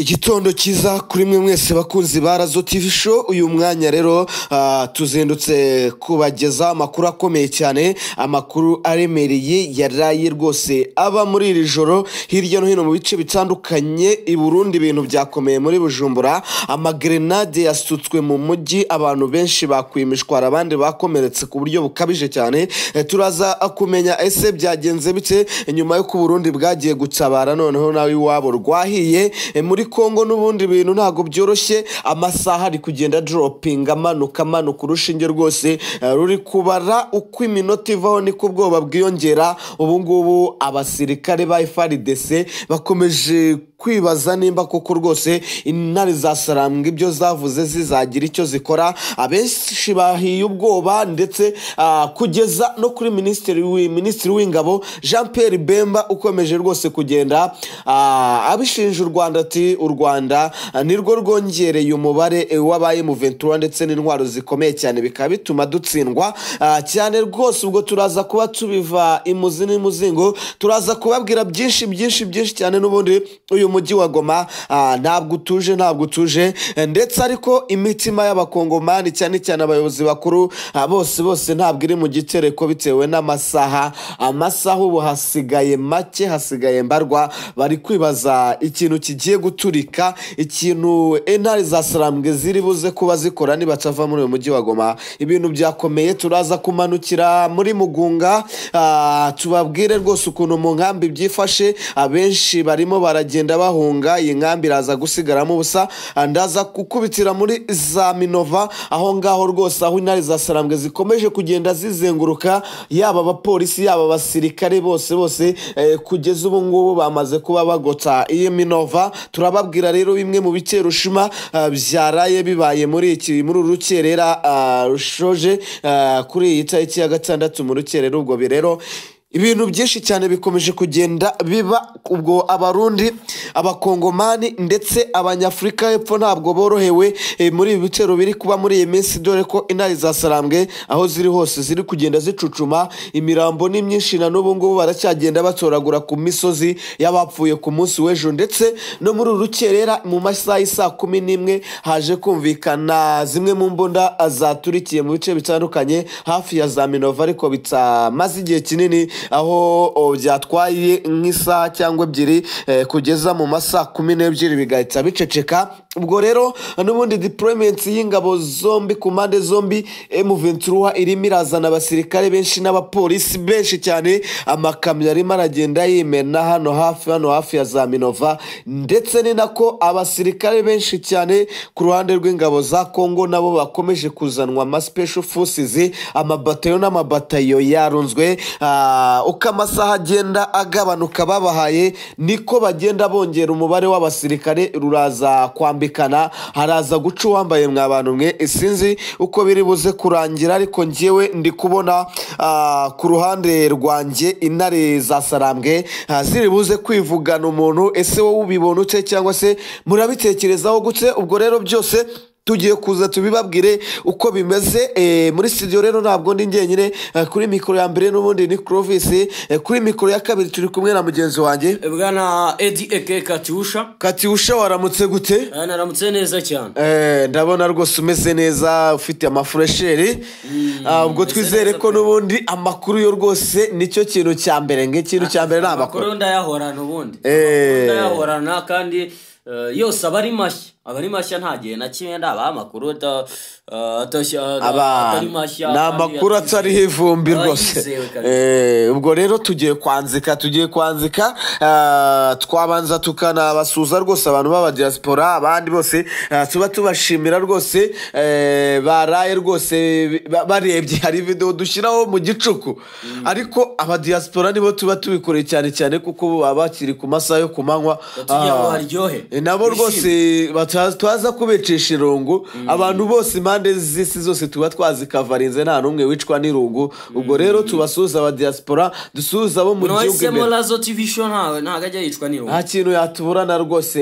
igitondo cyiza kuri mwe mwese bakunzi ba razo tivi show uyu mwanya rero ah, tuzindutse kubageza amakuru akomeye cyane amakuru aremereye yaraye rwose aba muri iri joro hirya no hino mu bice bitandukanye i Burundi ibintu byakomeye muri bujumbura amagrenade yasutswe mu mujyi abantu benshi bakwimishwara abandi bakomeretse ku buryo bukabije cyane eh, turaza kumenya ese byagenze bite nyuma yo ku Burundi bwagiye gutabara noneho nawe iwabo rwahiye eh, muri Congo n'ubundi bintu ntabwo byoroshye amasaha ari kugenda doropinga amanuka amanuka urushinge rwose eh, ruri kubara uko iminota ivaho niko ubwoba bwiyongera ubungubu abasirikare ba FARDC bakomeje kwibaza nimba koko rwose intare za ibyo zavuze zizagira icyo zikora abenshi bahiye ubwoba ndetse ah, kugeza no kuri minisitiri minisitiri w'ingabo jean Pierre Bemba ukomeje rwose kugenda ah, abishinja u Rwanda ati u rwanda nirwo rwongereye umubare w'abaye mu muventura ndetse n'intwaro zikomeye cyane bikaba bituma dutsindwa ah, cyane rwose ubwo turaza kuba tubiva imuzi n'imuzingo turaza kubabwira byinshi byinshi byinshi cyane n'ubundi uyu mujyi wa goma ah, ntabwo utuje ntabwo utuje ndetse ariko imitima y'abakongomani cyane cyane abayobozi bakuru ah, bose bose ntabwo iri mu gitereko bitewe n'amasaha amasaha ubu hasigaye make hasigaye mbarwa bari kwibaza ikintu kigiye gutura guturika ikintu entare za sarambwe ziri buze kuba zikora nibacava muri uyu mujyi wa goma ibintu byakomeye turaza kumanukira muri mugunga ah, tubabwire rwose ukuntu mu nkambi byifashe abenshi barimo baragenda bahunga iyi nkambi iraza gusigaramo ubusa ah, ndaza gukubitira muri za minova aho ngaho rwose aho intare za zikomeje kugenda zizenguruka yaba abapolisi yaba abasirikare bose bose eh, kugeza ubu ngubu bamaze kuba bagota iyi minova turaba kubabwira rero bimwe mu bice rushima ah, byaraye bibaye muri iki muri uru ah, rushoje ah, kuri iyi tariki ya gatandatu mu rukerera ubwo rero ibintu byinshi cyane bikomeje kugenda biba ubwo abarundi abakongomani ndetse abanyafurika hepfo ntabwo borohewe eh, muri ibi bitero biri kuba muri iyi minsi dore ko intare za sarambwe aho ziri hose ziri kugenda zicucuma imirambo ni myinshi na n'ubu ngubu baracyagenda batoragura ku misozi y'abapfuye ku munsi w'ejo ndetse no muri urukerera mu masaha y'isaa kumi n'imwe haje kumvikana zimwe mu mbunda zaturikiye mu bice bitandukanye hafi ya za minova ariko bitamaze igihe kinini aho byatwaye nk'isaha cyangwa ebyiri eh, kugeza mu masaha kumi n'ebyiri bigahita biceceka ubwo rero n'ubundi dipuromenti y'ingabo zombi ku mpande zombi emuventuruha irimo irazana abasirikare benshi n'abapolisi benshi cyane amakamyo arimo aragenda yimena hano hafi hano hafi ya za minova ndetse ni nako abasirikare benshi cyane ku ruhande rw'ingabo za kongo nabo bakomeje kuzanwa amasipesho fosizi amabatayo n'amabatayo yarunzwe uh, Ah, uko amasaha agenda agabanuka babahaye niko bagenda bongera umubare w'abasirikare ruraza kwambikana haraza guca uwambaye mwa bantu mwe sinzi uko biri buze kurangira ariko njyewe ndi kubona ah, ku ruhande rwanjye intare za sarambwe ah, ziri buze kwivugana umuntu ese wowe ubibona ute cyangwa se murabitekerezaho gutse ubwo rero byose tugiye kuza tubibabwire uko bimeze eh, muri studio rero ntabwo ndi njyenyine eh, kuri mikoro ya mbere n'ubundi ni kurovisi eh, kuri mikoro ya kabiri turi kumwe na mugenzi wanjye bwana edi eke katyusha katyusha waramutse gute naramutse neza cyane ndabona rwose umeze neza ufite amafuresheri ubwo hmm, twizere ko n'ubundi amakuru yo rwose nicyo kintu cya mbere nk'ikintu cya mbere ni amakuru ndayahorana ubundi ndayahorana kandi yose aba ari mashya abari mashya nta gihe na kimwe nda eh, eh, aba amakuru atari mashya ni amakuru atariho ivumbi rwose eh, ubwo rero tugiye kwanzika tugiye kwanzika twabanza tukanabasuza rwose abantu b'abadiyasipora abandi bose tuba tubashimira rwose baraye rwose barebye hari videwo dushyiraho mu gicuku mm. ariko abadiyasipora nibo tuba tubikoreye cyane cyane kuko baba bakiri ku masaha yo ku manywa ah, nabo rwose twaza kubicisha irungu mm. abantu bose impande z'isi zose tuba twazikavarinze nta n'umwe wicwa n'irungu ubwo mm. rero tubasuhuza abadiyasipora dusuhuza abo mu gihugu imbere ntabwo ajya yicwa n'irungu nta kintu yatuburana rwose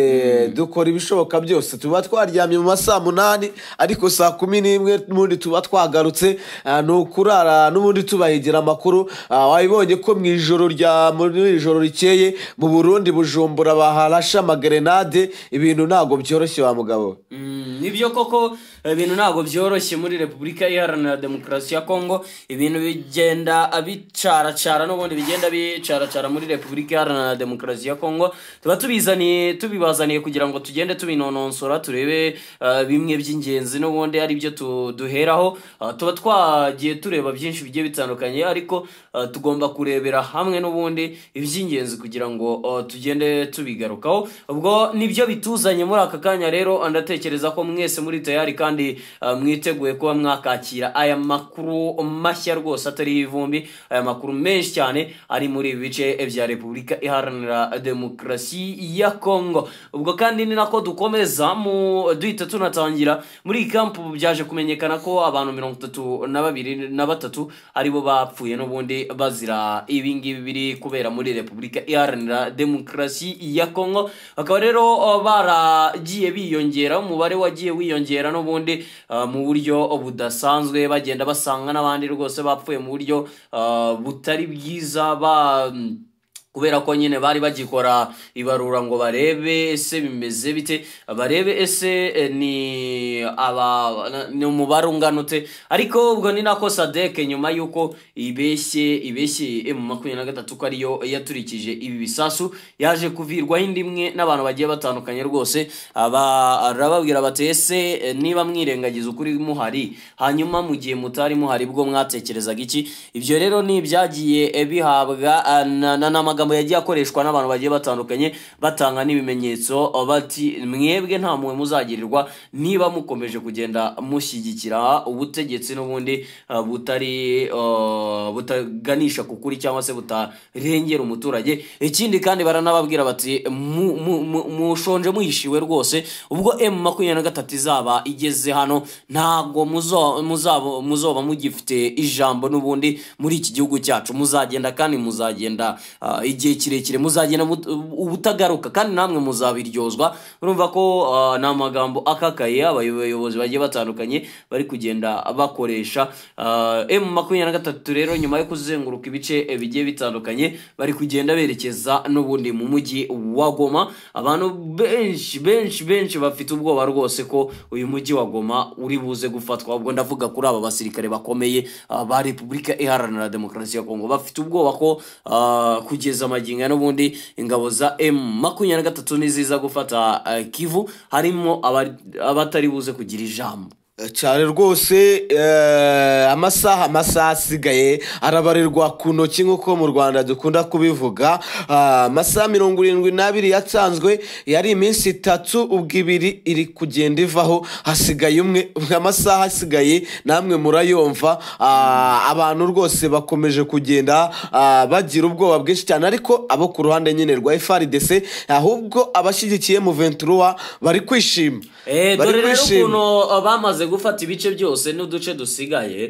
mm. dukora ibishoboka byose tuba twaryamye mu masaa munani ariko saa kumi n'imwe n'ubundi tuba twagarutse ah, ni ukurara n'ubundi tubahigira amakuru ah, wabibonye ko mu ijoro rya muri ijoro rikeye mu burundi bujumbura baharasha amagerenade ibintu ntabwo byoroshye wa mugabo mm, nibyo koko ibintu ntabwo byoroshye muri repubulika iharanira demokarasi ya kongo ibintu bigenda bicaracara n'ubundi bigenda bicaracara muri repubulika iharanira demokarasi ya kongo tuba tubizaniye tubibazaniye kugira ngo tugende tubinononsora turebe uh, bimwe by'ingenzi n'ubundi ari byo duheraho uh, tuba twagiye tureba byinshi bigiye bitandukanye ariko uh, tugomba kurebera hamwe n'ubundi iby'ingenzi kugira ngo tugende tubigarukaho ubwo nibyo bituzanye muri aka kanya rero ndatekereza ko mwese muri tayari kandi kandi eh, mwiteguye kuba mwakakira aya makuru mashya rwose atari ivumbi aya makuru menshi cyane ari muri ibi bice bya repubulika iharanira demokarasi ya kongo ubwo kandi ni nako dukomeza mu duhita tunatangira muri iyi kampu byaje kumenyekana ko abantu mirongo itatu na babiri na batatu aribo bapfuye n'ubundi bazira ibingibi biri kubera muri repubulika iharanira demokarasi ya kongo bakaba rero eh, baragiye biyongera umubare wagiye wiyongera n'ubundi n'ubundi uh, mu buryo budasanzwe bagenda basanga n'abandi rwose bapfuye mu buryo uh, butari bwiza ba kubera ko nyine bari bagikora ibarura ngo barebe ese bimeze bite barebe ese eh, ni aba ni umubare ungana ute ariko ubwo ni nako sadeke nyuma y'uko ibeshye ibeshye emu eh, makumyabiri na gatatu ko ariyo yaturikije ibi bisasu yaje kuvirwaho indi imwe n'abantu bagiye batandukanye rwose arababwira bati ese eh, niba mwirengagiza ukuri muhari hanyuma mu gihe mutari muhari bwo mwatekerezaga iki ibyo rero ni ibyagiye bihabwa n'amagambo magambo yagiye akoreshwa n'abantu bagiye batandukanye batanga n'ibimenyetso uh, bati mwebwe nta muwe muzagirirwa niba mukomeje kugenda mushyigikira ubutegetsi n'ubundi uh, butari uh, butaganisha ku kuri cyangwa se butarengera umuturage ikindi kandi baranababwira bati mushonje muhishiwe rwose ubwo emu makumyabiri na gatatu izaba igeze hano ntabwo muzoba mugifite ijambo n'ubundi muri iki gihugu cyacu muzagenda kandi muzagenda igihe kirekire muzagenda ubutagaruka kandi namwe muzabiryozwa urumva ko ah, ni amagambo akakaye abayobozi bagiye batandukanye bari kugenda bakoresha emu ah, makumyabiri na gatatu rero nyuma yo kuzenguruka ibice eh, bigiye bitandukanye bari kugenda berekeza n'ubundi mu mujyi wa goma abantu benshi benshi benshi bafite ubwoba rwose ko uyu mujyi wa goma uri buze gufatwa ubwo ndavuga kuri aba basirikare bakomeye ah, ba repubulika iharanira demokarasi ya kongo bafite ubwoba ko kugeza gusubiza amagingo n'ubundi ingabo za m makumyabiri na gatatu n'iziza gufata eh, kivu harimo abatari buze kugira ijambo cyane rwose eh, amasaha amasaha asigaye arabarirwa ku ntoki nk'uko mu rwanda dukunda kubivuga ah, amasaha mirongo irindwi n'abiri yatanzwe yari iminsi itatu ubwo ibiri iri kugenda ivaho hasigaye umwe amasaha asigaye namwe murayumva ah, abantu rwose bakomeje kugenda ah, bagira ubwoba bwinshi cyane ariko abo ku ruhande nyine rwa frdc ahubwo abashyigikiye muventura bari kwishima eh, bari kwishima bamaze gufata ibice byose n'uduce dusigaye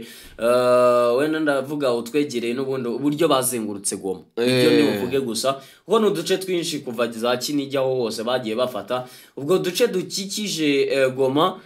Eh, wenda ndavuga utwegereye n'ubundi uburyo bazengurutse goma ibyo ni buvuge eh. gusa kuko ni uduce twinshi kuva za kinijya aho hose bagiye bafata ubwo duce dukikije eh, goma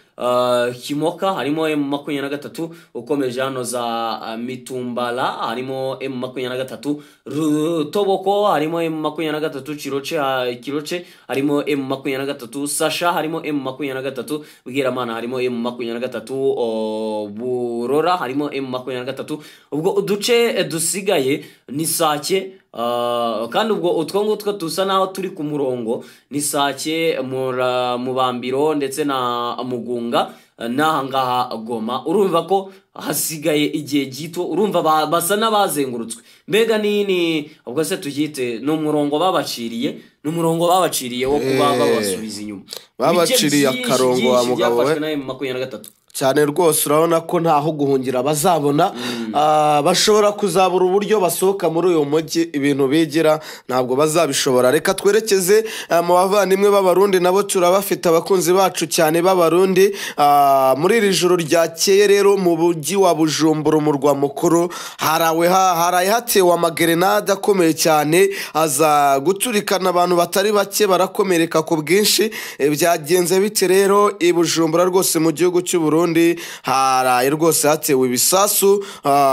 kimoka harimo emu makumyabiri na gatatu ukomeje hano za mitumbala harimo emu makumyabiri na gatatu rutoboko harimo emu makumyabiri na gatatu kiroce kiroce harimo emu makumyabiri na gatatu sasha harimo emu makumyabiri na gatatu bwiramana harimo emu makumyabiri na gatatu oh, burora harimo emu mu makumyabiri na gatatu ubwo uduce eh, dusigaye ni sake ah, kandi ubwo utwo ngutwo dusa naho turi ku murongo ni sake mubambiro ndetse na mugunga eh, n'ahangaha goma urumva ko hasigaye igihe gito urumva basa n'abazengurutswe mbega nini ubwo se tugite ni umurongo babaciriye ni umurongo babaciriye wo kuba babasubiza eh, inyuma babaciriye akarongo wa mugabo we cyane rwose urabona ko ntaho guhungira bazabona mm. ah, bashobora kuzabura uburyo basohoka muri uyu mujyi ibintu bigira ntabwo bazabishobora reka twerekeze ah, mu bavandimwe b'abarundi nabo turabafite abakunzi bacu cyane b'abarundi ah, muri iri joro ryakeye rero mu mujyi wa bujumbura umurwa mukuru haraye hatewe amagerenade akomeye cyane aza guturikana abantu batari bake barakomereka ku bwinshi eh, byagenze bite rero i bujumbura rwose mu gihugu cy'ubururu Burundi haraye rwose hatewe ibisasu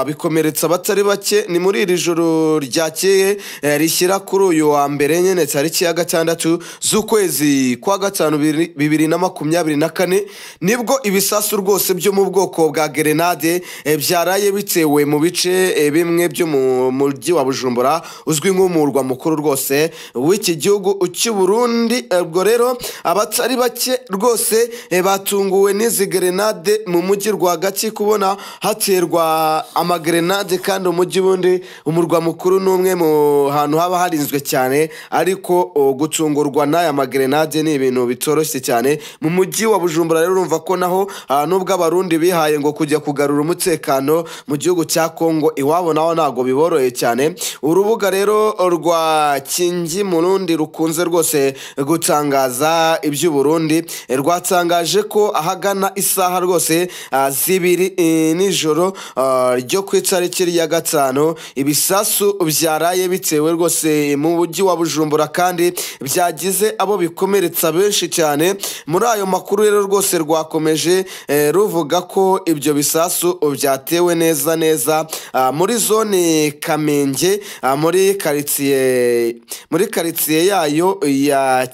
bikomeretsa abatari bake ni muri iri joro ryakeye eh, rishyira kuri uyu wa mbere nyine tariki ya gatandatu z'ukwezi kwa gatanu bibiri na makumyabiri na kane nibwo ibisasu rwose byo mu bwoko bwa gerenade eh, byaraye bitewe mu bice eh, bimwe byo mu mujyi wa bujumbura uzwi nk'umurwa mukuru rwose w'iki gihugu cy'u Burundi ubwo rero abatari bake rwose batunguwe n'izi gerenade sitade mu mujyi rwagati kubona haterwa amagerenade kandi umujyi ubundi umurwa mukuru ni umwe mu hantu haba harinzwe cyane ariko gucungurwa n'aya magerenade ni ibintu bitoroshye cyane mu mujyi wa bujumbura rero urumva ko naho nubwo abarundi bihaye ngo kujya kugarura umutekano mu gihugu cya Congo iwabo naho ntabwo biboroheye cyane urubuga rero rwa kingi murundi rukunze rwose gutangaza iby'uburundi rwatangaje ko ahagana isaha rwose ah, z'ibiri eh, nijoro ah, ryo ku itariki ya gatanu ibisasu byaraye bitewe rwose mu mujyi wa bujumbura kandi byagize abo bikomeretsa benshi cyane muri ayo makuru rero rwose rwakomeje eh, ruvuga ko ibyo bisasu byatewe neza neza ah, muri zone kamenge muri karitsiye muri karitsiye yayo ya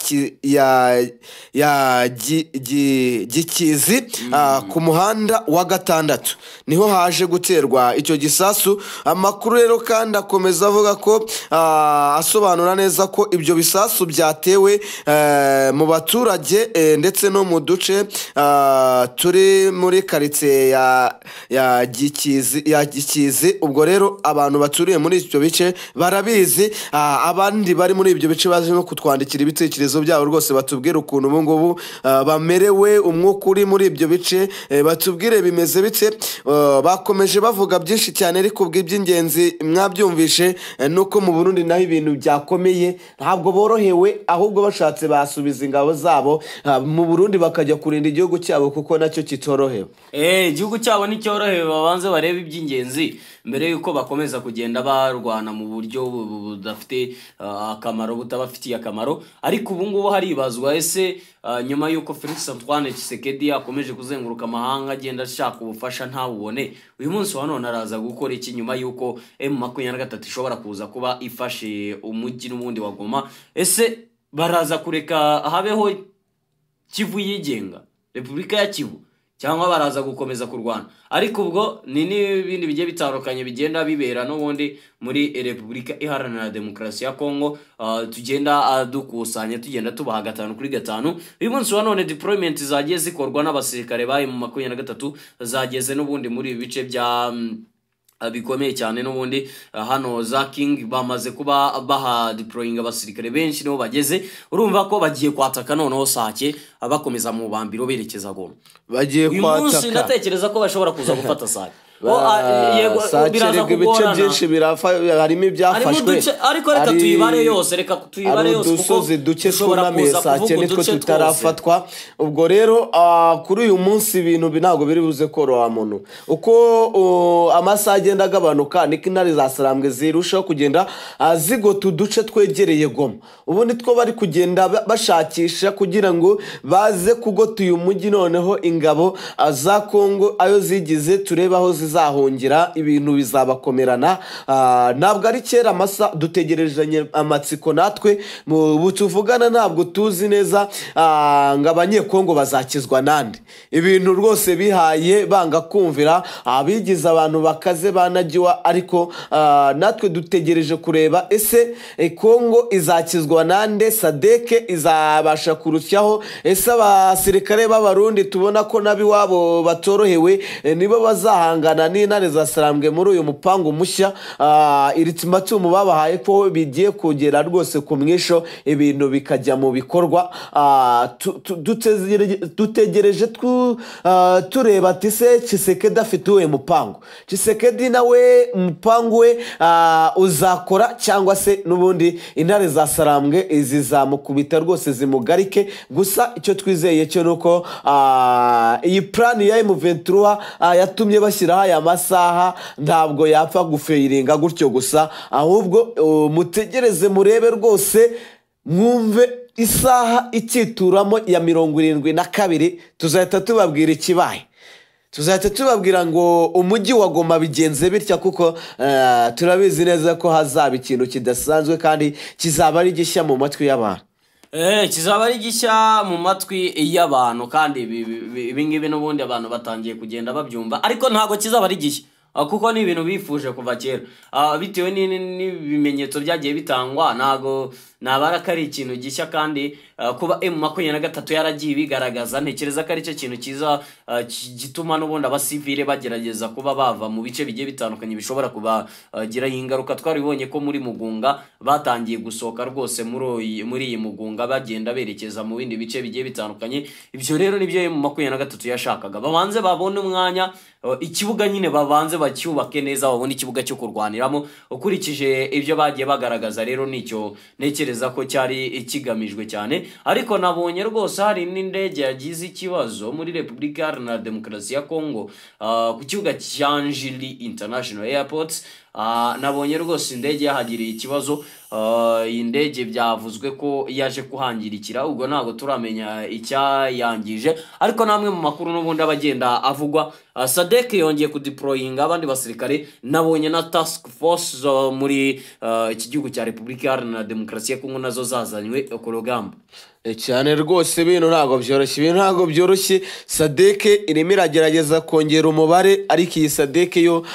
ya gikizi ku muhanda wa gatandatu niho haje guterwa icyo gisasu amakuru rero kandi akomeza avuga ko ah, asobanura neza ko ibyo bisasu byatewe eh, mu baturage eh, ndetse no mu duce ah, turi muri karitsiye ya gikizi ubwo rero abantu baturiye muri icyo bice barabizi ah, abandi bari muri ibyo bice baje no kutwandikira ibitekerezo byabo rwose batubwira ukuntu ubungubu bamerewe umwuka uri muri ibyo bice Eh, batubwire bimeze bite eh, bakomeje bavuga byinshi cyane ariko iby’ingenzi mwabyumvishe eh, nuko mu burundi naho ibintu byakomeye ntabwo borohewe ahubwo bashatse basubiza ingabo zabo mu burundi bakajya kurinda igihugu cyabo kuko nacyo kitorohewe igihugu cyabo nticyorohewe babanze barebe iby'ingenzi mbere y'uko bakomeza kugenda barwana mu buryo budafite ah, akamaro butabafitiye akamaro ariko ubu ngubu haribazwa ese ah, nyuma y'uko felix antoine Tshisekedi akomeje kuzenguruka amahanga agenda ashaka ubufasha ntabubone uyu munsi wa none araza gukora iki nyuma y'uko emu makumyabiri na gatatu ishobora kuza kuba ifashe umujyi n'ubundi wa goma ese baraza kureka habeho kivu yigenga repubulika ya kivu cyangwa baraza gukomeza kurwana ariko ubwo ni n'ibindi bigiye bitandukanye bigenda bibera n'ubundi muri repubulika iharanira demokarasi ya kongo uh, tugenda uh, dukusanya tugenda tubaha gatanu kuri gatanu uyu munsi wa none deployment zagiye zikorwa n'abasirikare bari mu makumyabiri na gatatu zageze n'ubundi muri ibi bice bya mm, bikomeye cyane n'ubundi eh, hano za king bamaze kuba bahadiporoyinga abasirikare benshi nibo bageze urumva ko bagiye kwataka noneho sake bakomeza mu bambiro berekeza goma uyu munsi ndatekereza ko bashobora kuza gufata sake yego ibice byinshi harimo ibyafashwe ariko reka tuyibare yose reka tuyibare yose kuko udusozi duke twunamiye sake nitwo tutarafatwa ubwo rero uh, kuri uyu munsi ibintu ntabwo biri buze koroha muntu uko uh, amasaha agenda agabanuka niko intare za sarambwe zirushaho kugenda uh, zigota uduce twegereye goma ubu nitwo bari kugenda bashakisha kugira ngo baze kugota uyu mujyi noneho ingabo za kongo ayo zigize turebe aho zigeze zizahungira ibintu bizabakomerana ah, ntabwo ari kera amasa dutegerejanye amatsiko natwe mu tuvugana ntabwo tuzi neza ah, ngo abanyekongo bazakizwa nande ibintu rwose bihaye banga kumvira abigize abantu bakaze banagiwa ariko ah, natwe dutegereje kureba ese eh, kongo izakizwa nande sadeke izabasha kurusyaho ese abasirikare b'abarundi tubona ko nabo iwabo batorohewe eh, nibo bazahangana ijana n'intare zasarambwe muri uyu mupangu mushya ah, iri tsimbatumu babahaye ko bigiye kugera rwose ku mwisho ibintu bikajya mu bikorwa ah, dutegereje ah, tureba ati se kisekedi afite uwe mupangu kisekedi nawe umupangu we uzakora cyangwa se n'ubundi intare zasarambwe zizamukubita rwose zimugarike gusa icyo twizeye cyo ni uko iyi purani ya emu yatumye bashyiraho aya masaha ntabwo yapfa gufiringa gutyo gusa ahubwo eh, mutegereze murebe rwose mwumve isaha ikituramo ya mirongo irindwi na kabiri tuzahita tubabwira ikibaye tuzahita tubabwira ngo umujyi wa goma bigenze bitya kuko eh, turabizi neza ko hazaba ikintu kidasanzwe kandi kizaba ari gishya mu matwi y'abantu Eh, kizaba ari gishya mu matwi y'abantu kandi ibingibi n'ubundi abantu batangiye kugenda babyumva ariko ntabwo kizaba ari gishya ah, kuko ni ibintu bifuje kuva kera ah, bitewe n'ibimenyetso byagiye bitangwa ntabwo ntabara ko ari ikintu gishya kandi uh, kuba emu makumyabiri na gatatu yaragiye ibigaragaza ntekereza ko aricyo kintu cyiza uh, gituma n'ubundi abasivire bagerageza kuba bava mu bice bigiye bitandukanye bishobora kubagiraho uh, ingaruka twaribonye ko muri mugunga batangiye gusohoka rwose muri iyi mugunga bagenda berekeza mu bindi bice bigiye bitandukanye ibyo rero nibyo emu makumyabiri na gatatu yashakaga babanze babone umwanya ikibuga nyine babanze bacyubake neza babone ikibuga cyo kurwaniramo ukurikije ibyo bagiye bagaragaza rero nicyo ntekereza ntekereza ko cyari ikigamijwe cyane ariko nabonye rwose hari n'indege yagize ikibazo muri repubulika iharanira demokarasi ya kongo ah, ku kibuga cya njili international airport Ah, nabonye rwose indege yahagiriye ikibazo ah, iyi ndege byavuzwe ko yaje kuhangirikira ubwo ntabwo turamenya icyayangije ariko n'amwe mu makuru n'ubundi aba agenda avugwa ah, sadek yongeye kudiporoyinga abandi basirikare nabonye na task force zo muri iki gihugu cya repubulika iharanira demokarasi kuko nazo zazanywe ku rugamba eh, cyane rwose ibintu ntabwo byoroshye ibintu ntabwo byoroshye sadeke irimo iragerageza kongera umubare ariko iyi sadeke yo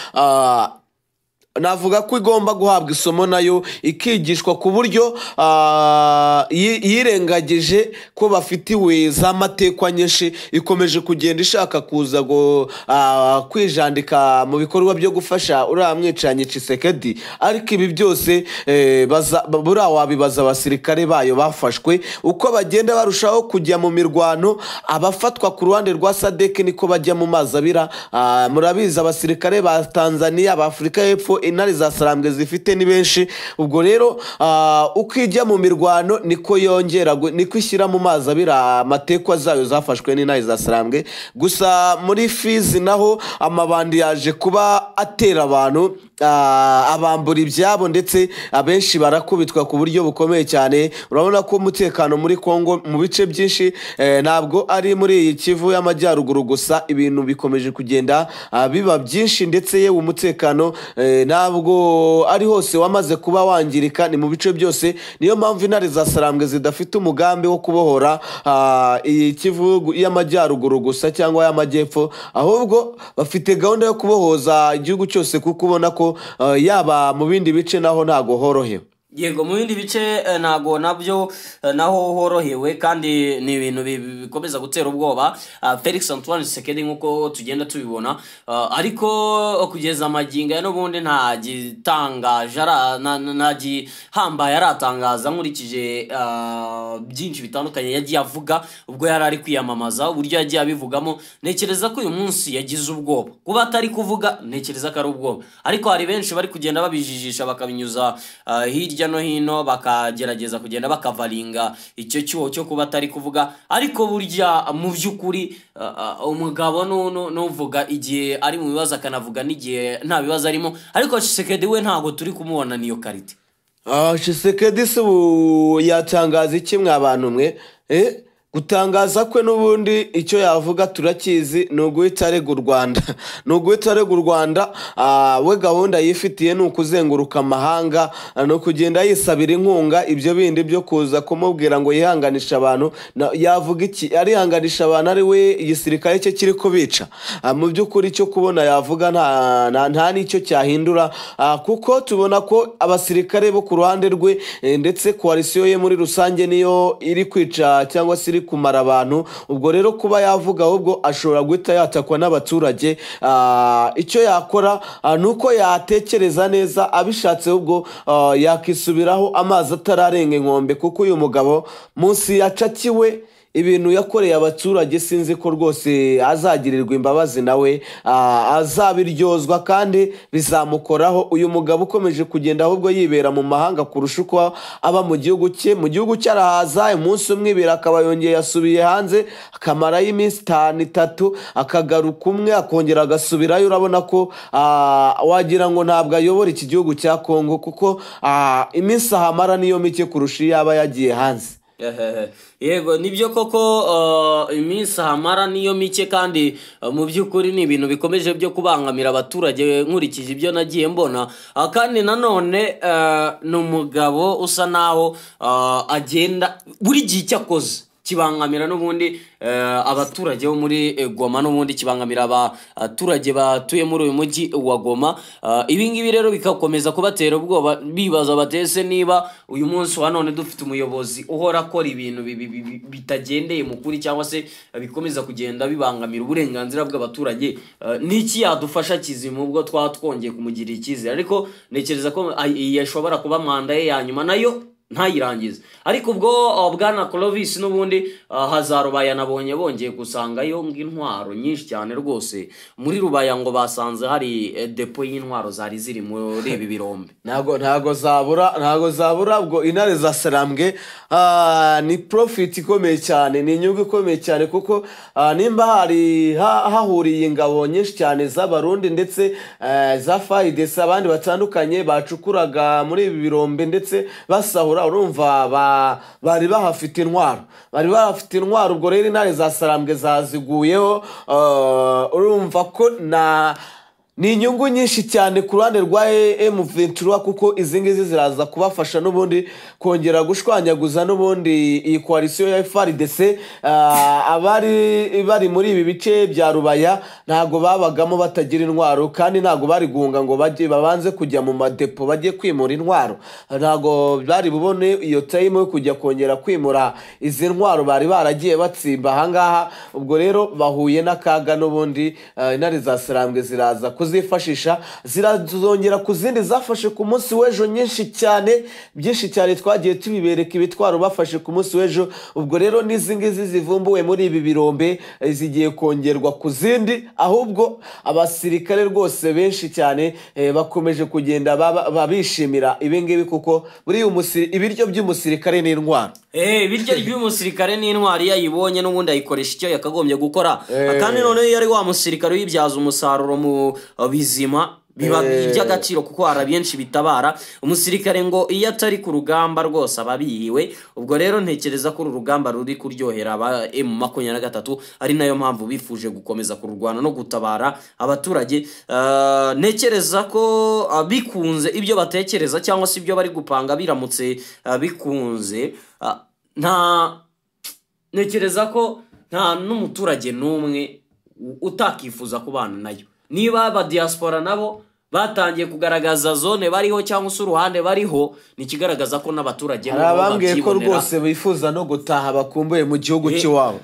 navuga ko igomba guhabwa isomo nayo ikigishwa ku buryo ah, yirengagije ko bafitiwe z'amatekwa nyinshi ikomeje kugenda ishaka kuza ngo ah, kwijandika mu bikorwa byo gufasha uriya mwicanyi cisekedi ariko ibi byose eh, buriya wabibaza abasirikare bayo bafashwe uko bagenda barushaho kujya mu mirwano abafatwa ku ruhande rwa sadeki niko bajya mu mazi abira ah, murabizi abasirikare ba tanzania ba afurika y'epfo intare za sarambwe zifite ni benshi ubwo rero ah, uko ijya mu mirwano niko yongera niko ishyira mu mazi abira amatekwa zayo zafashwe n'intare za sarambwe gusa muri fizi naho amabandi yaje kuba atera abantu ah, abambura ibyabo ndetse abenshi barakubitwa ku buryo bukomeye cyane urabona ko umutekano muri congo mu bice byinshi eh, ntabwo ari muri iyi kivu y'amajyaruguru gusa ibintu bikomeje kugenda ah, biba byinshi ndetse yewe umutekano eh, ntabwo ari hose wamaze kuba wangirika ni mu bice byose niyo mpamvu intare za sarambwe zidafite umugambi wo kubohora ah, ikivu y'amajyaruguru gusa cyangwa y'amajyepfo ahubwo bafite gahunda yo kubohoza igihugu cyose kuko ubona ko ah, yaba mu bindi bice naho ntago horohewe yego mu bindi bice eh, ntago nabyo eh, naho horohewe kandi ni ibintu bikomeza gutera ubwoba ah, felix antoine sekedi nk'uko tugenda tubibona ah, ariko oh, kugeza amagingo ya n'ubundi nta gitangaje nta gihambaye aratangaza nkurikije ah, byinshi bitandukanye yagiye avuga ubwo yari ari kwiyamamaza uburyo yagiye abivugamo ntekereza ko uyu munsi yagize ubwoba kuba atari kuvuga ntekereza ko ari ubwoba ariko hari benshi bari kugenda babijijisha bakabinyuza hirya hirya no hino bakagerageza kugenda bakavaringa icyo cyuho cyo kuba atari kuvuga ariko burya mu by'ukuri umugabo n'uvuga igihe ari mu bibazo akanavuga n'igihe nta bibazo arimo ariko shisekedi we ntabwo turi kumubona niyo karite ah, shisekedi si ubu yatangaza iki mwa bantu mwe eh? gutangaza kwe n'ubundi icyo yavuga turakizi ni uguhita arega u rwanda ni uguhita arega u rwanda ah, we gahunda yifitiye ni ukuzenguruka amahanga ah, no kugenda yisabira inkunga ibyo bindi byo kuza kumubwira ngo yihanganishe abantu yavuga iki arihanganisha abantu ari we igisirikare cye kiri kubica ah, mu by'ukuri icyo kubona yavuga nta n'icyo cyahindura kuko tubona ko abasirikare bo ku ruhande rwe eh, ndetse koalisiyo ye muri rusange niyo iri kwica cyangwa se iri biri kumara abantu ubwo rero kuba yavuga ahubwo ashobora guhita yatakwa n'abaturage ah, icyo yakora ah, ni uko yatekereza neza abishatse ubwo ah, yakisubiraho amazi atararenga inkombe kuko uyu mugabo munsi yacakiwe ibintu yakoreye abaturage sinzi ko rwose azagirirwa imbabazi nawe azabiryozwa kandi bizamukoraho uyu mugabo ukomeje kugenda ahubwo yibera mu mahanga kurusha uko aba mu gihugu cye mu gihugu cye arahaza umunsi umwe ibera akaba yongeye yasubiye hanze akamarayo iminsi itanu itatu akagaruka umwe akongera agasubirayo urabona ko wagira ngo ntabwo ayobora iki gihugu cya kongo kuko iminsi ahamara niyo mike kurusha iyo aba yagiye hanze yego nibyo koko uh, iminsi ahamara niyo mike kandi uh, mu by'ukuri ni ibintu bikomeje byo kubangamira abaturage eh, nkurikije ibyo nagiye mbona uh, kandi nanone ni umugabo usa naho agenda buri gihe icyo akoze kibangamira n'ubundi eh, abaturage bo muri eh, goma n'ubundi kibangamira abaturage batuye muri uyu mujyi wa goma eh, ibingibi rero bigakomeza kubatera ubwoba bibaza batese niba uyu munsi wa none dufite umuyobozi uhora akora ibintu bitagendeye mu kuri cyangwa se bikomeza kugenda bibangamira uburenganzira bw'abaturage n'iki yadufasha kizima ubwo twatwongeye twongeye kumugirira icyizere ariko ntekereza ko yashobora kuba manda ye ya nyuma nayo ntayirangize ariko ubwo ah, bwana Clovis n'ubundi ah, haza rubaya nabonye bongeye gusangayo intwaro nyinshi cyane rwose muri rubaya ngo basanze hari eh, depo y'intwaro zari ziri muri ibi birombe ntabwo ntago zabura ntago zabura ubwo intare za serambwe ah, ni profit ikomeye cyane ni inyungu ikomeye cyane kuko nimba hari hahuriye ingabo nyinshi cyane z'abarundi ndetse eh, za fayidesi abandi batandukanye bacukuraga muri ibi birombe ndetse basahura barabikora urumva bari bahafite intwaro bari bahafite intwaro ubwo rero intare za sarambwe zaziguyeho uh, urumva ko na ni inyungu nyinshi cyane ku ruhande rwa emu ventura kuko izi ngizi ziraza kubafasha n'ubundi kongera gushwanyaguza n'ubundi iyi koalisiyo ya frdc ah, abari bari muri ibi bice bya rubaya ntabwo babagamo batagira intwaro kandi ntabwo bari guhunga ngo bajye babanze kujya mu madepo bajye kwimura intwaro ntabwo bari bubone iyo tayimu yo kujya kongera kwimura izi ntwaro bari baragiye batsimba ahangaha ubwo rero bahuye n'akaga n'ubundi ah, intare za serambwe ziraza kuzi tuzifashisha zirazongera ku zindi zafashe ku munsi w'ejo nyinshi cyane byinshi cyane twagiye tubibereka ibitwaro bafashe ku munsi w'ejo ubwo rero n'izi ngizi zivumbuwe muri ibi birombe eh, zigiye kongerwa ku zindi ahubwo abasirikare rwose benshi cyane eh, bakomeje kugenda babishimira ibingibi kuko buriya ibiryo by'umusirikare ni indwara eh, ibiryo by'umusirikare ni intwari iyo ayibonye n'ubundi ayikoresha icyo yakagombye gukora kandi noneho iyo ari wa musirikare uyibyaza umusaruro mu bizima biba eh. iby'agaciro kuko hari abenshi bitabara umusirikare ngo iyo atari ku rugamba rwose aba abiriwe ubwo rero ntekereza ko uru rugamba ruri kuryohera aba emu makumyabiri na gatatu ari nayo mpamvu bifuje gukomeza kurwana no gutabara abaturage eh, ntekereza ko eh, bikunze ibyo batekereza cyangwa se ibyo bari gupanga biramutse bikunze nta ntekereza ko nta n'umuturage n'umwe utakifuza kubana nayo niba abadiyasipora nabo batangiye kugaragaza zone bariho cyangwa se uruhande bariho ni ikigaragaza ko n'abaturage hari abambwiye ko rwose bifuza no gutaha bakumbuye mu gihugu eh. cy'iwabo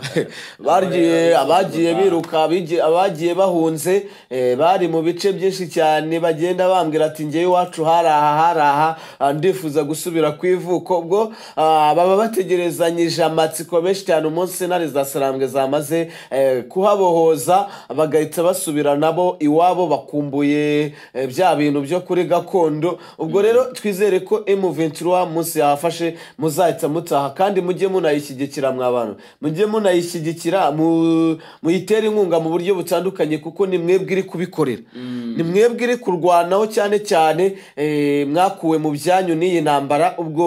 abagiye biruka abagiye bahunze eh, bari mu bice byinshi cyane bagenda bambwira ati ngewe iwacu hari aha hari aha ah, ndifuza gusubira ku ivuko ubwo ah, baba bategerezanyije amatsiko benshi cyane umunsi senari za sarambwe zamaze eh, kuhabohoza bagahita basubira nabo iwabo bakumbuye Eh, bya bintu byo kuri gakondo ubwo rero twizere ko emu ventura munsi yafashe muzahita mutaha kandi mujye munayishyigikira mwabantu mujye munayishyigikira muyitere inkunga mu buryo butandukanye kuko ni mwebwe iri kubikorera mm. ni mwebwe iri kurwanaho cyane cyane eh, mwakuwe mu byanyu n'iyi ntambara ubwo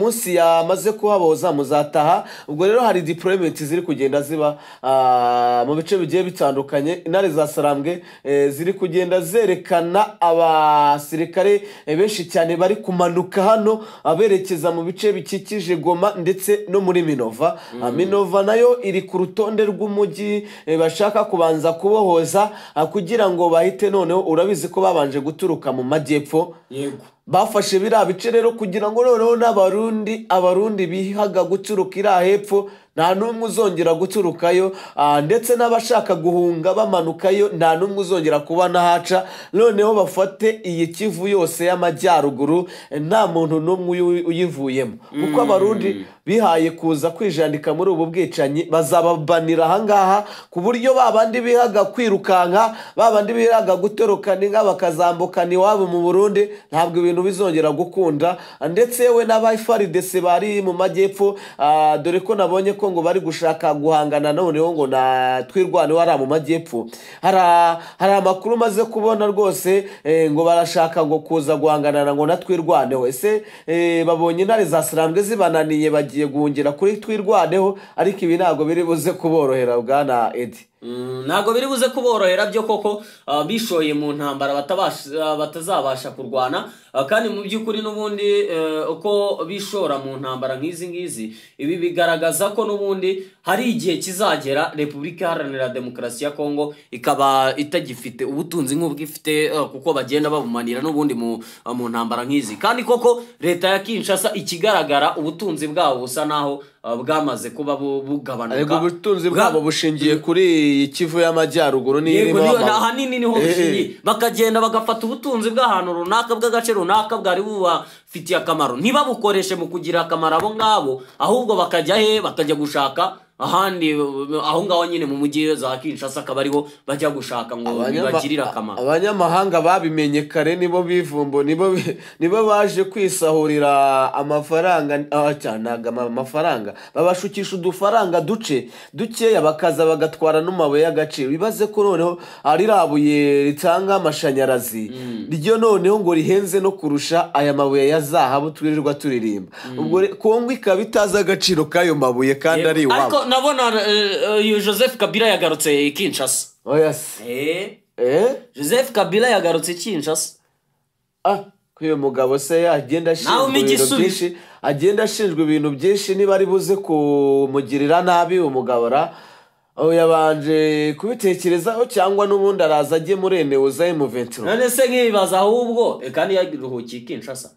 munsi yamaze kuhaboza muzataha ubwo rero hari dipurementi ziri kugenda ziba ah, mu bice bigiye bitandukanye intare za sarambwe eh, ziri kugenda zerekana abasirikare eh, benshi cyane bari kumanuka hano berekeza mu bice bikikije goma ndetse no muri minova ah, mm. minova nayo iri ku rutonde rw'umujyi eh, bashaka kubanza kubohoza ah, kugira ngo bahite noneho urabizi ko babanje guturuka mu majyepfo yego bafashe biriya bice rero kugira ngo noneho n'abarundi abarundi bihaga guturuka iriya hepfo nta n'umwe uzongera guturukayo ah, ndetse n'abashaka guhunga bamanukayo nta n'umwe uzongera kubona haca noneho bafate iyi kivu yose y'amajyaruguru nta muntu n'umwe uyivuyemo kuko hmm. abarundi bihaye kuza kwijandika muri ubu bwicanyi bazababanira ahangaha ku buryo babandi bihaga kwirukanka babandi bihaga gutorokana inka bakazambukana iwabo mu burundi ntabwo ibintu bizongera gukunda ndetse we n'abafaridese bari mu majyepfo ah, dore ko nabonye ko ngo bari gushaka guhangana noneho ngo na twirwane wari mu majyepfo hari amakuru maze kubona rwose eh, ngo barashaka ngo kuza guhangana ngo na twirwaneho ese eh, babonye intare za silambwe zibananiye bagiye bagiye guhungira kuri twirwaneho ariko ibi ntabwo biri buze kuborohera bwana edi Mm, ntabwo biri buze kuborohera byo koko uh, bishoye mu ntambara uh, batazabasha kurwana uh, kandi mu by'ukuri n'ubundi uko bishora mu ntambara nk'izi ngizi ibi bigaragaza ko n'ubundi hari igihe kizagera repubulika iharanira demokarasi ya kongo ikaba itagifite ubutunzi nkubwo ifite kuko bagenda babumanira n'ubundi mu ntambara nk'izi kandi koko leta ya kinshasa ikigaragara ubutunzi bwabo busa naho bwamaze kuba bugabanuka ubutunzi bwabo bushingiye kuri kivu y'amajyaruguru niyo ahanini niho eh, eh. bushingiye bakagenda bagafata ubutunzi bw'ahantu runaka bw'agace runaka bwari bubafitiye akamaro ntibabukoreshe mu kugira akamaro abo ngabo ahubwo bakajya he bakajya gushaka ahandi aho ngaho nyine mu mujyi za kinshasa akaba ariho bajya gushaka ngo bibagirire akamaro abanyamahanga babimenye kare nibo bivumbu nibo baje kwisahurira amafaranga ntabwo amafaranga babashukisha udufaranga duce dukeya bakaza bagatwara n'amabuye y'agaciro bibaze ko noneho arirabuye ritanga amashanyarazi mm. ryo noneho ngo rihenze no kurusha aya mabuye ya zahabu twirirwa turirimba mm. ubwo kongo ikaba itazi agaciro k'ayo mabuye kandi ari iwabo nabona joseph kabila yagarutse kinshasa oya se joseph kabila yagarutse i kinshasa uyu mugabo se agenda ashinzwe ibintu byinshi agenda ashinjwa ibintu byinshi niba ari buze kumugirira nabi umugabo ra yabanje kubitekerezaho cyangwa n'ubundi araza ajye muri enewuza mu e, venturo none se nkibaza ahubwo reka ntiyaruhukiye kinshasa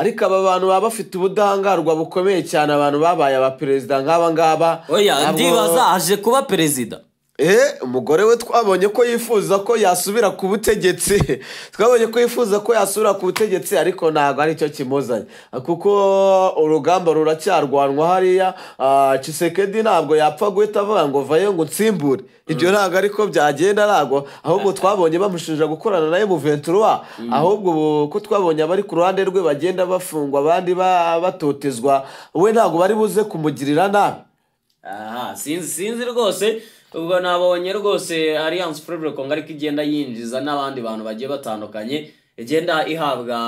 ariko aba bantu baba bafite ubudahangarwa bukomeye cyane abantu babaye abaperezida nk'aba ngaba oya ndibaza aje kuba perezida Eh, umugore we twabonye ko yifuza ko yasubira ku butegetsi twabonye ko yifuza ko yasubira ku butegetsi ariko ntabwo ari cyo kimuzanye kuko urugamba ruracyarwanwa hariya Kisekedi ah, ntabwo yapfa guhita avuga ngo vayo ngo nsimbure ibyo mm. ntabwo ariko byagenda ntabwo ahubwo twabonye bamushinja gukorana na mu ventura mm. ahubwo ko twabonye abari ku ruhande rwe bagenda bafungwa abandi batotezwa we ntabwo bari buze kumugirira nabi sinzi rwose ubwo nabonye rwose alliance forever congo ariko igenda yinjiza n'abandi bantu bagiye batandukanye igenda ihabwa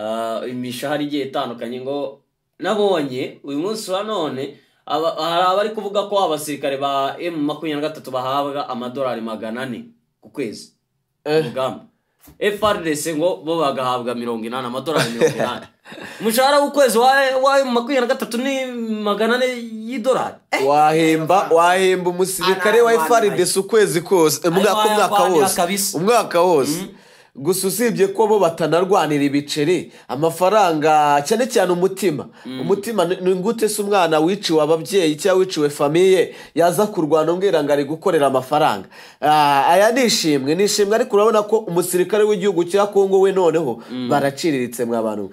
uh, imishahara igiye itandukanye ngo nabonye uyu munsi wa none hari abari kuvuga ko abasirikare ba emu makumyabiri na gatatu bahabwa amadorari magana ane ku kwezi eh. urugamba efaresi ngo bo bagahabwa mirongo inani amadorari. mirongo inani umushahara w'ukwezi wawe makumyabiri na gatatu ni magana ane y'idolari eh! wahemba wahemba umusirikare wa efaresi ukwezi kose umwaka wose umwaka mm-hmm. wose gusa usibye ko bo batanarwanira ibiceri amafaranga cyane cyane umutima mm. umutima ni gute se umwana wiciwe ababyeyi cyangwa wiciwe famiye yaza kurwana umbwira ngo ari gukorera amafaranga ah, aya ni ishimwe ni ishimwe ariko urabona ko umusirikare w'igihugu cya kongo we noneho mm. baraciriritse mwabantu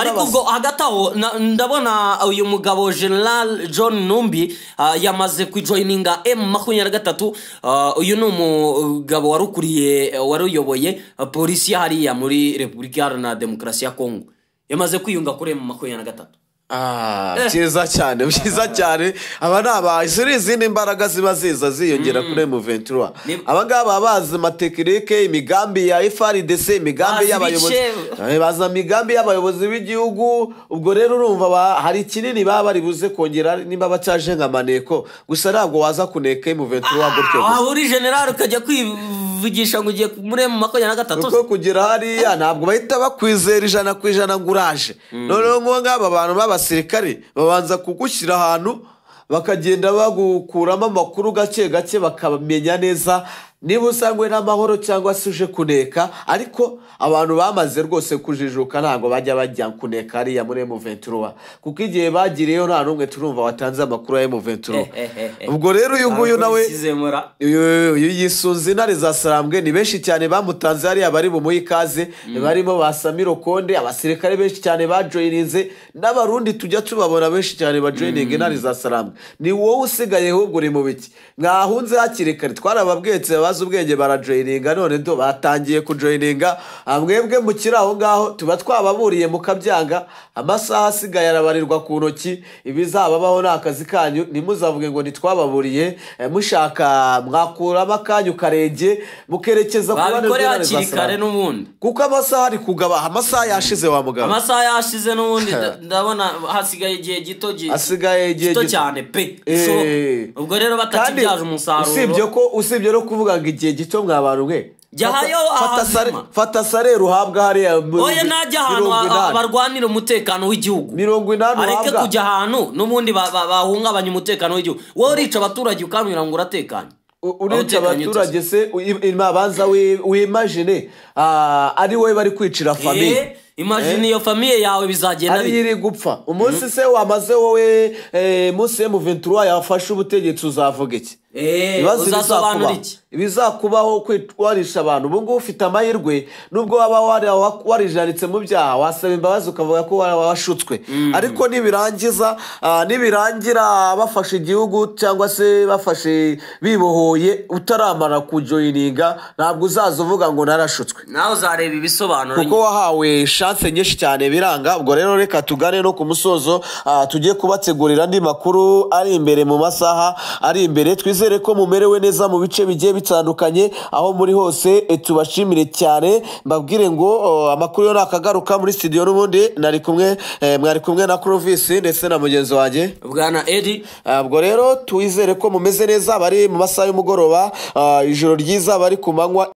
ariko ubwo hagati aho ndabona uyu mugabo general john numbi ah, yamaze kujoyininga emu makumyabiri na gatatu ah, uyu ni umugabo wari ukuriye wari uyoboye uyoboye uh, polisi hariya muri repubulika iharanira demokarasi ya kongo yamaze kwiyunga kuri emu makumyabiri na gatatu ah, eh. byiza cyane byiza cyane aba ni aba izindi mbaraga ziba ziza ziyongera mm. kuri emu ventura abangaba bazi matekinike imigambi ya frdc imigambi y'abayobozi eh, baza imigambi y'abayobozi b'igihugu ubwo rero urumva hari kinini baba bari buze kongera niba bacyaje nka maneko gusa ntabwo waza kuneka emu ventura gutyo ah, gusa aha buri generale ukajya kwiba kuvugisha ngo ugiye muri makumyabiri na gatatu kuko kugera hariya ntabwo bahita bakwizera ijana ku ijana ngo uraje hmm. noneho nk'ubu ngaba abantu b'abasirikare babanza kugushyira ahantu bakagenda bagukuramo amakuru gake gake bakamenya neza niba usangwe n'amahoro cyangwa se uje kuneka ariko abantu bamaze rwose kujijuka ntabwo bajya bajya kuneka ariya muri emuventuruwa kuko igihe bagiriyeho nta n'umwe turumva watanze amakuru ya emuventuruwa ubwo rero uyu nguyu nawe yisunze intare za sarambwe ni benshi cyane bamutanze hariya bari bumuhe ikaze mm. barimo ba samiro konde abasirikare benshi cyane bajoyininze n'abarundi tujya tubabona benshi cyane bajoyininga mm. intare za sarambwe ni wowe usigaye ahubwo uri mu biki mwahunze hakiri kare twarababwetse bazi ubwenge barajoyininga none do batangiye kujoyininga ah, mwebwe mukiri aho ngaho tuba twababuriye mukabyanga amasaha asigaye arabarirwa ku ntoki ibizababaho ni akazi kanyu ntimuzavuge ngo ntitwababuriye eh, mushaka mwakuramo akanyu karenge mukerekeza ku bandi babikore hakiri kare n'ubundi kuko amasaha ari kugaba amasaha yashize wa mugabo amasaha yashize n'ubundi eh. ndabona hasigaye igihe gito hasigaye igihe gito cyane pe eh. ubwo rero batakibyaje umusaruro usibye ko usibye no kuvuga waburaga igihe gito mwabarumwe jyahayo fata sare ruhabwa hariya oya najya ahantu barwanira umutekano w'igihugu mirongo inani areke kujya ahantu n'ubundi bahungabanya umutekano w'igihugu wowe urica abaturage ukamubwira ngo uratekanye urica abaturage se imabanza wimajine ah, ari wowe bari kwicira eh, famiye imajini eh? iyo famiye yawe bizagenda ariyo iri gupfa umunsi mhm. se wamaze wowe eh, munsi ya muventura yafashe ubutegetsi uzavuga iki Eh, uzasobanura iki ibizakubaho warisha abantu ubu ngubu ufite amahirwe nubwo waba warijanditse mu byaha wasaba imbabazi ukavuga ko washutswe mm. ariko nibirangiza ah, nibirangira bafashe igihugu cyangwa se bafashe bibohoye utaramara kujoyininga ntabwo uzaza uvuga ngo narashutswe nawe uzareba ibisobanuro kuko wahawe shanse nyinshi cyane biranga ubwo rero reka tugane no ku musozo ah, tujye kubategurira andi makuru ari imbere mu masaha ari imbere twize twizere ko mumerewe neza mu bice bigiye bitandukanye aho muri hose eh, tubashimire cyane mbabwire ngo oh, amakuru yo nakagaruka muri studio n'ubundi nari kumwe eh, mwari kumwe na Clovis ndetse na mugenzi wanjye bwana Edi ubwo rero twizere ko mumeze neza bari mu masaha y'umugoroba ah, ijoro ryiza bari ku manywa